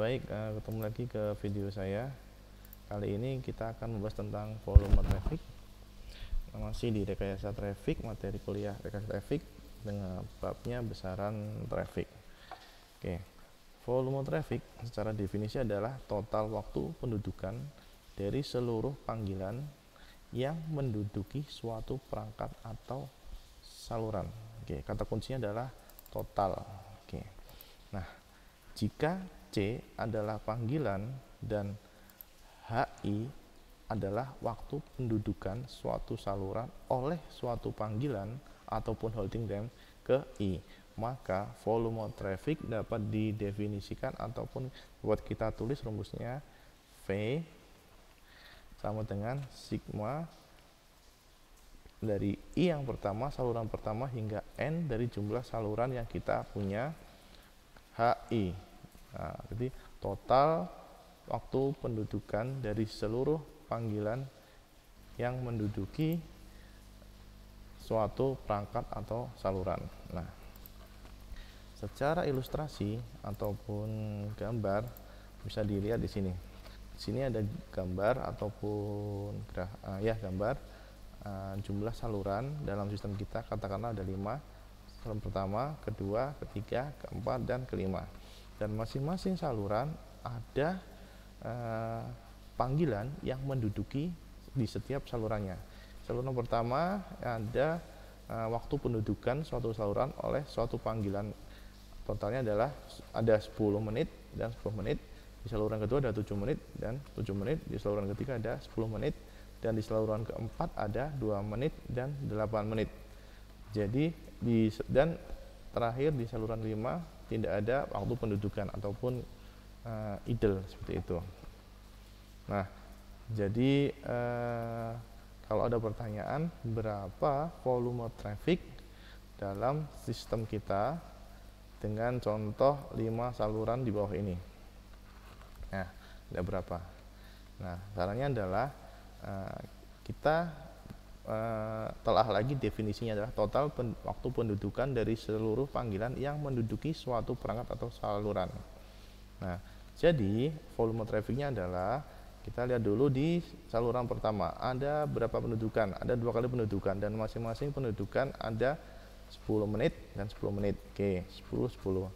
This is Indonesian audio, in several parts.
Baik, uh, ketemu lagi ke video saya. Kali ini kita akan membahas tentang volume traffic. Masih di rekayasa traffic, materi kuliah rekayasa traffic dengan babnya besaran traffic. Oke. Volume traffic secara definisi adalah total waktu pendudukan dari seluruh panggilan yang menduduki suatu perangkat atau saluran. Oke, kata kuncinya adalah total. Oke. Nah, jika C adalah panggilan dan HI adalah waktu pendudukan suatu saluran oleh suatu panggilan ataupun holding dam ke I. Maka volume traffic dapat didefinisikan ataupun buat kita tulis rumusnya V sama dengan sigma dari I yang pertama, saluran pertama hingga N dari jumlah saluran yang kita punya HI. Nah, jadi total waktu pendudukan dari seluruh panggilan yang menduduki suatu perangkat atau saluran. Nah, secara ilustrasi ataupun gambar bisa dilihat di sini. Di sini ada gambar ataupun uh, ya gambar uh, jumlah saluran dalam sistem kita katakanlah ada lima saluran pertama, kedua, ketiga, keempat dan kelima dan masing-masing saluran ada uh, panggilan yang menduduki di setiap salurannya. Saluran pertama ada uh, waktu pendudukan suatu saluran oleh suatu panggilan totalnya adalah ada 10 menit dan 10 menit di saluran kedua ada 7 menit dan 7 menit di saluran ketiga ada 10 menit dan di saluran keempat ada 2 menit dan 8 menit jadi di dan terakhir di saluran 5 tidak ada waktu pendudukan ataupun uh, eh, idle seperti itu. Nah, jadi uh, kalau ada pertanyaan berapa volume traffic dalam sistem kita dengan contoh 5 saluran di bawah ini. Nah, ada berapa? Nah, caranya adalah uh, kita Eh, telah lagi definisinya adalah total pen, waktu pendudukan dari seluruh panggilan yang menduduki suatu perangkat atau saluran. Nah, jadi volume trafficnya adalah kita lihat dulu di saluran pertama ada berapa pendudukan, ada dua kali pendudukan dan masing-masing pendudukan ada 10 menit dan 10 menit. Oke, 10 10.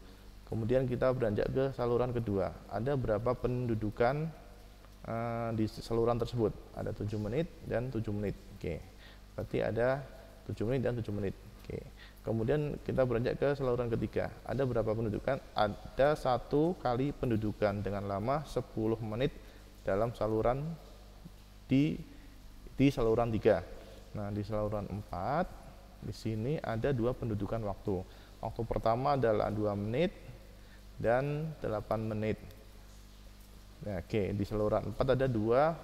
Kemudian kita beranjak ke saluran kedua. Ada berapa pendudukan uh, di saluran tersebut? Ada 7 menit dan 7 menit. Oke. Berarti ada 7 menit dan 7 menit. Oke. Kemudian kita beranjak ke saluran ketiga. Ada berapa pendudukan? Ada satu kali pendudukan dengan lama 10 menit dalam saluran di di saluran 3. Nah, di saluran 4 di sini ada dua pendudukan waktu. Waktu pertama adalah 2 menit dan 8 menit. Nah, oke, di saluran 4 ada dua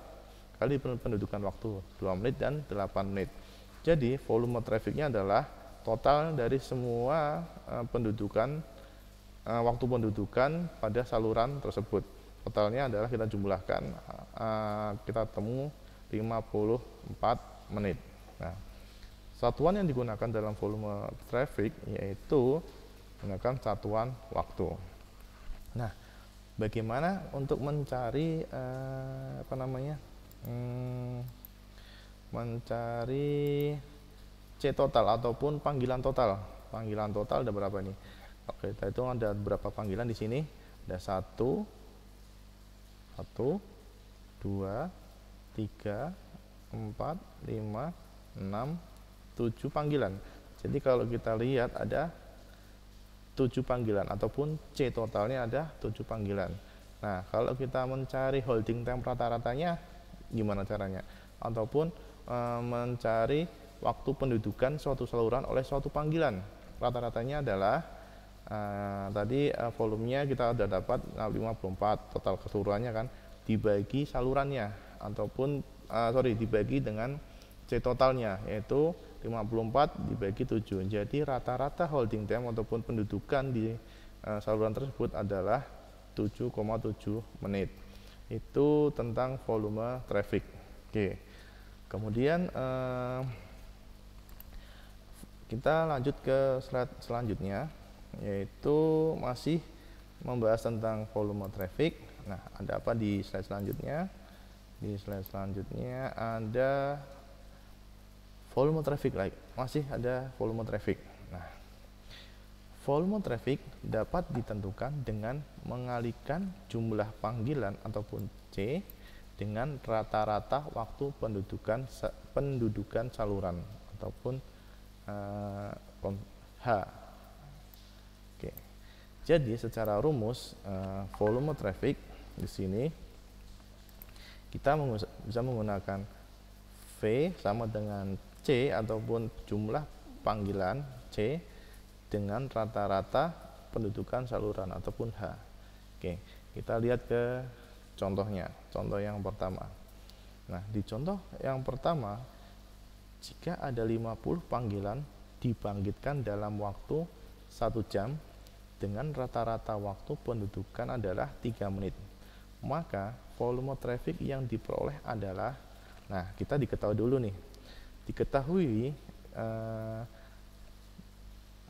kali pendudukan waktu, 2 menit dan 8 menit. Jadi volume trafficnya adalah total dari semua uh, pendudukan uh, waktu pendudukan pada saluran tersebut. Totalnya adalah kita jumlahkan uh, kita temu 54 menit. Nah, satuan yang digunakan dalam volume traffic yaitu menggunakan satuan waktu. Nah, bagaimana untuk mencari apa namanya hmm, mencari C total ataupun panggilan total. Panggilan total ada berapa ini? Oke, kita hitung ada berapa panggilan di sini? Ada satu, satu, dua, tiga, empat, lima, enam, tujuh panggilan. Jadi kalau kita lihat ada tujuh panggilan ataupun C totalnya ada tujuh panggilan. Nah, kalau kita mencari holding time rata-ratanya gimana caranya? Ataupun Eh, mencari waktu pendudukan suatu saluran oleh suatu panggilan. Rata-ratanya adalah e, tadi e, volumenya kita sudah dapat 54 total keseluruhannya kan dibagi salurannya ataupun e, sorry dibagi dengan C totalnya yaitu 54 dibagi 7. Jadi rata-rata holding time ataupun pendudukan di e, saluran tersebut adalah 7,7 menit. Itu tentang volume traffic. Oke. Okay. Kemudian eh, kita lanjut ke slide selanjutnya yaitu masih membahas tentang volume traffic. Nah, ada apa di slide selanjutnya? Di slide selanjutnya ada volume traffic lagi. Masih ada volume traffic. Nah, volume traffic dapat ditentukan dengan mengalihkan jumlah panggilan ataupun C dengan rata-rata waktu pendudukan pendudukan saluran ataupun uh, H. Oke. Jadi secara rumus uh, volume traffic di sini kita bisa menggunakan V sama dengan C ataupun jumlah panggilan C dengan rata-rata pendudukan saluran ataupun H. Oke, kita lihat ke contohnya, contoh yang pertama. Nah, di contoh yang pertama, jika ada 50 panggilan dibangkitkan dalam waktu satu jam dengan rata-rata waktu pendudukan adalah 3 menit, maka volume traffic yang diperoleh adalah, nah kita diketahui dulu nih, diketahui eh,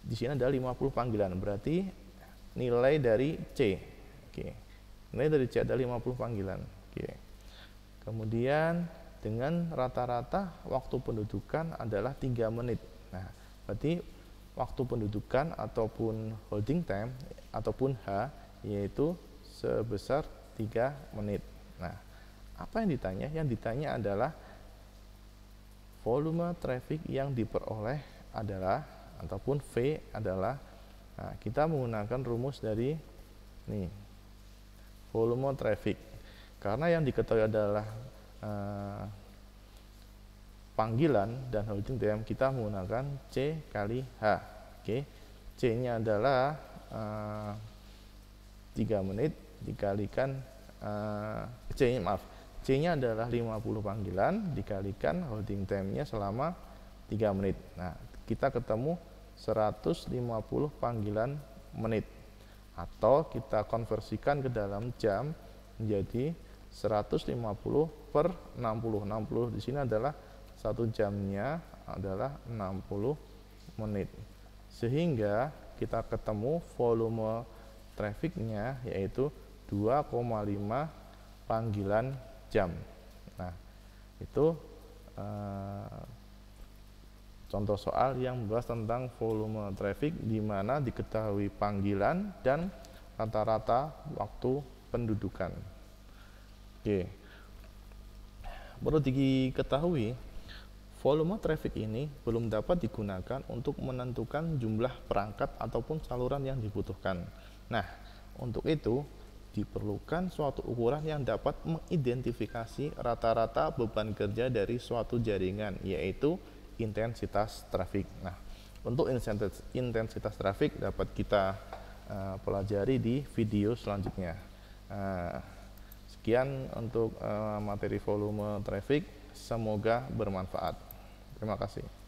di sini ada 50 panggilan, berarti nilai dari C. Oke. Ini dari C ada 50 panggilan. Oke. Kemudian dengan rata-rata waktu pendudukan adalah 3 menit. Nah, berarti waktu pendudukan ataupun holding time ataupun H yaitu sebesar 3 menit. Nah, apa yang ditanya? Yang ditanya adalah volume traffic yang diperoleh adalah ataupun V adalah nah, kita menggunakan rumus dari nih volume traffic. Karena yang diketahui adalah uh, panggilan dan holding DM kita menggunakan C kali H. Oke. C-nya adalah uh, eh, 3 menit dikalikan uh, eh, C maaf. C-nya adalah 50 panggilan dikalikan holding time-nya selama 3 menit. Nah, kita ketemu 150 panggilan menit atau kita konversikan ke dalam jam menjadi 150 per 60 60 di sini adalah satu jamnya adalah 60 menit sehingga kita ketemu volume trafficnya yaitu 2,5 panggilan jam nah itu eh, contoh soal yang membahas tentang volume traffic di mana diketahui panggilan dan rata-rata waktu pendudukan. Oke. Perlu diketahui volume traffic ini belum dapat digunakan untuk menentukan jumlah perangkat ataupun saluran yang dibutuhkan. Nah, untuk itu diperlukan suatu ukuran yang dapat mengidentifikasi rata-rata beban kerja dari suatu jaringan yaitu intensitas trafik. Nah, untuk intensitas trafik dapat kita uh, pelajari di video selanjutnya. Uh, sekian untuk uh, materi volume trafik, semoga bermanfaat. Terima kasih.